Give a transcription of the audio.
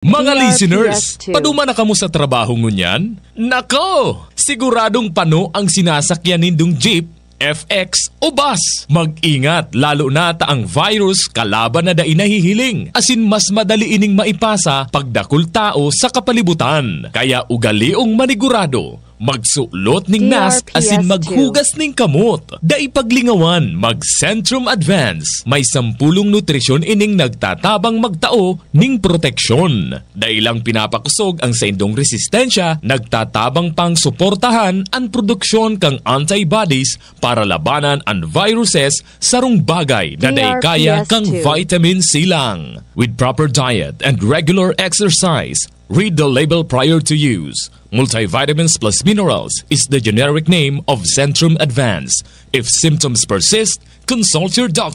Mga DRPS listeners, paduma na kamo sa trabaho ngunyan? Nako! Siguradong pano ang sinasakyan nindong jeep, FX o bus. Mag-ingat lalo na ta ang virus kalaban na dai nahihiling. Asin mas madali ining maipasa pagdakul tao sa kapalibutan. Kaya ugaliong manigurado magsuulot ning mask asin maghugas ning kamot. Dai paglingawan mag Centrum Advance. May sampulong nutrisyon ining nagtatabang magtao ning proteksyon. Dai lang pinapakusog ang sa indong resistensya, nagtatabang pang suportahan ang produksyon kang antibodies para labanan ang viruses sarong bagay na dai kaya kang vitamin C lang. With proper diet and regular exercise, Read the label prior to use. Multivitamins plus minerals is the generic name of Centrum Advance. If symptoms persist, consult your doctor.